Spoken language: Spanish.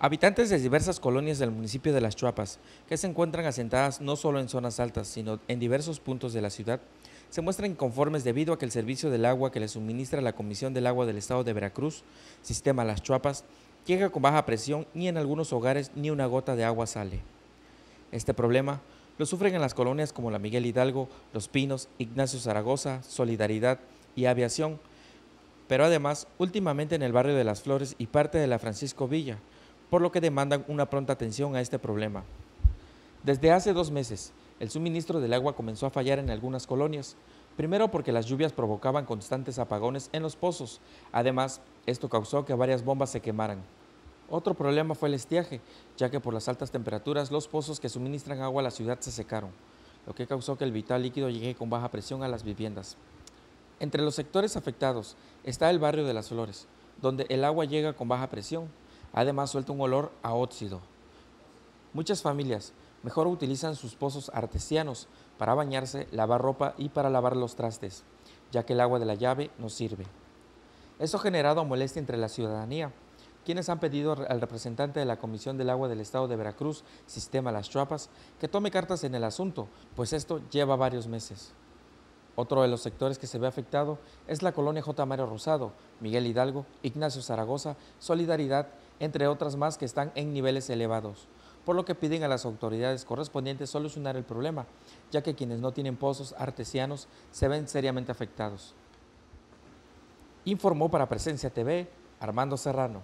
Habitantes de diversas colonias del municipio de Las Chuapas, que se encuentran asentadas no solo en zonas altas, sino en diversos puntos de la ciudad, se muestran inconformes debido a que el servicio del agua que les suministra la Comisión del Agua del Estado de Veracruz, Sistema Las Chuapas, llega con baja presión y en algunos hogares ni una gota de agua sale. Este problema lo sufren en las colonias como la Miguel Hidalgo, Los Pinos, Ignacio Zaragoza, Solidaridad y Aviación, pero además últimamente en el barrio de Las Flores y parte de la Francisco Villa, por lo que demandan una pronta atención a este problema. Desde hace dos meses, el suministro del agua comenzó a fallar en algunas colonias, primero porque las lluvias provocaban constantes apagones en los pozos, además esto causó que varias bombas se quemaran. Otro problema fue el estiaje, ya que por las altas temperaturas los pozos que suministran agua a la ciudad se secaron, lo que causó que el vital líquido llegue con baja presión a las viviendas. Entre los sectores afectados está el barrio de las Flores, donde el agua llega con baja presión, Además suelta un olor a óxido. Muchas familias mejor utilizan sus pozos artesianos para bañarse, lavar ropa y para lavar los trastes, ya que el agua de la llave no sirve. Eso ha generado molestia entre la ciudadanía, quienes han pedido al representante de la Comisión del Agua del Estado de Veracruz, Sistema Las Chuapas, que tome cartas en el asunto, pues esto lleva varios meses. Otro de los sectores que se ve afectado es la colonia J. Mario Rosado, Miguel Hidalgo, Ignacio Zaragoza, Solidaridad entre otras más que están en niveles elevados, por lo que piden a las autoridades correspondientes solucionar el problema, ya que quienes no tienen pozos artesianos se ven seriamente afectados. Informó para Presencia TV Armando Serrano.